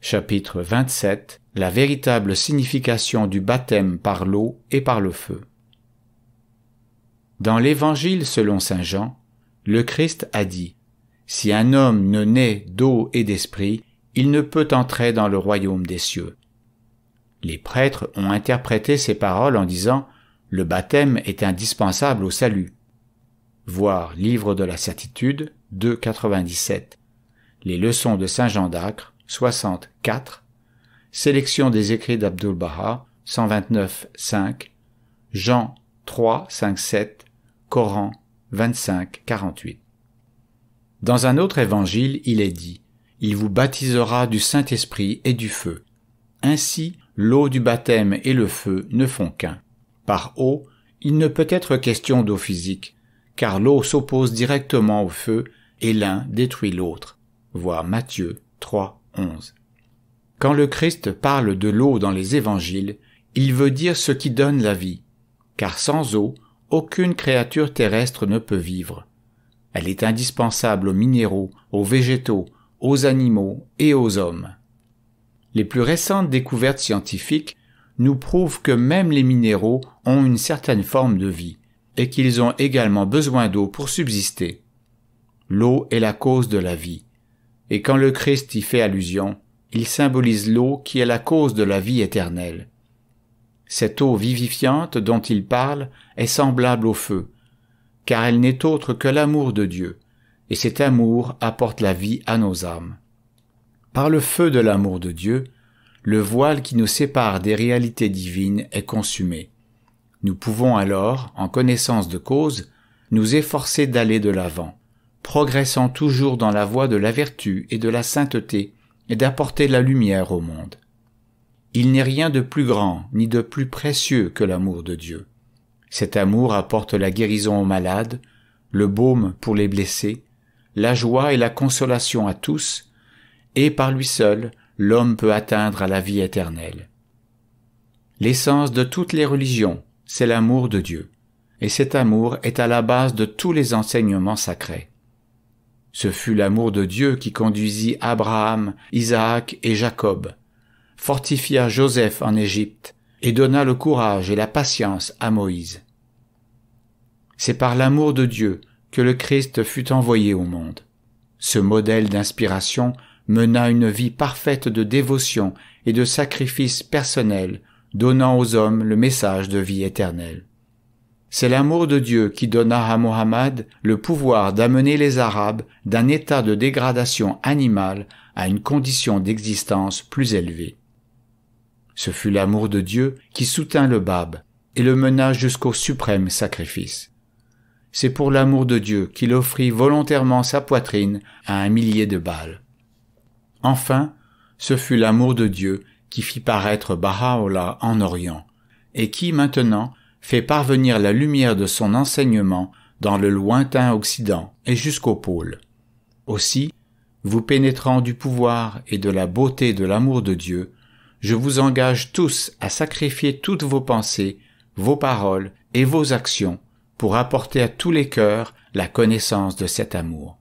chapitre 27, la véritable signification du baptême par l'eau et par le feu. Dans l'Évangile selon Saint Jean, le Christ a dit, Si un homme ne naît d'eau et d'esprit, il ne peut entrer dans le royaume des cieux. Les prêtres ont interprété ces paroles en disant, Le baptême est indispensable au salut. Voir Livre de la Certitude 2.97. Les leçons de Saint Jean d'Acre 64, Sélection des écrits d'Abdu'l-Baha, 5, Jean 3 3.5.7, Coran 25 48. Dans un autre évangile, il est dit, Il vous baptisera du Saint-Esprit et du feu. Ainsi, l'eau du baptême et le feu ne font qu'un. Par eau, il ne peut être question d'eau physique, car l'eau s'oppose directement au feu et l'un détruit l'autre. Voir Matthieu 3, quand le Christ parle de l'eau dans les évangiles, il veut dire ce qui donne la vie, car sans eau, aucune créature terrestre ne peut vivre. Elle est indispensable aux minéraux, aux végétaux, aux animaux et aux hommes. Les plus récentes découvertes scientifiques nous prouvent que même les minéraux ont une certaine forme de vie et qu'ils ont également besoin d'eau pour subsister. L'eau est la cause de la vie et quand le Christ y fait allusion, il symbolise l'eau qui est la cause de la vie éternelle. Cette eau vivifiante dont il parle est semblable au feu, car elle n'est autre que l'amour de Dieu, et cet amour apporte la vie à nos âmes. Par le feu de l'amour de Dieu, le voile qui nous sépare des réalités divines est consumé. Nous pouvons alors, en connaissance de cause, nous efforcer d'aller de l'avant, progressant toujours dans la voie de la vertu et de la sainteté, et d'apporter la lumière au monde. Il n'est rien de plus grand ni de plus précieux que l'amour de Dieu. Cet amour apporte la guérison aux malades, le baume pour les blessés, la joie et la consolation à tous, et par lui seul, l'homme peut atteindre à la vie éternelle. L'essence de toutes les religions, c'est l'amour de Dieu, et cet amour est à la base de tous les enseignements sacrés. Ce fut l'amour de Dieu qui conduisit Abraham, Isaac et Jacob, fortifia Joseph en Égypte, et donna le courage et la patience à Moïse. C'est par l'amour de Dieu que le Christ fut envoyé au monde. Ce modèle d'inspiration mena une vie parfaite de dévotion et de sacrifice personnel, donnant aux hommes le message de vie éternelle. C'est l'amour de Dieu qui donna à Mohammed le pouvoir d'amener les Arabes d'un état de dégradation animale à une condition d'existence plus élevée. Ce fut l'amour de Dieu qui soutint le Bab et le mena jusqu'au suprême sacrifice. C'est pour l'amour de Dieu qu'il offrit volontairement sa poitrine à un millier de balles. Enfin, ce fut l'amour de Dieu qui fit paraître Baha'u'llah en Orient, et qui maintenant fait parvenir la lumière de son enseignement dans le lointain Occident et jusqu'au pôle. Aussi, vous pénétrant du pouvoir et de la beauté de l'amour de Dieu, je vous engage tous à sacrifier toutes vos pensées, vos paroles et vos actions pour apporter à tous les cœurs la connaissance de cet amour.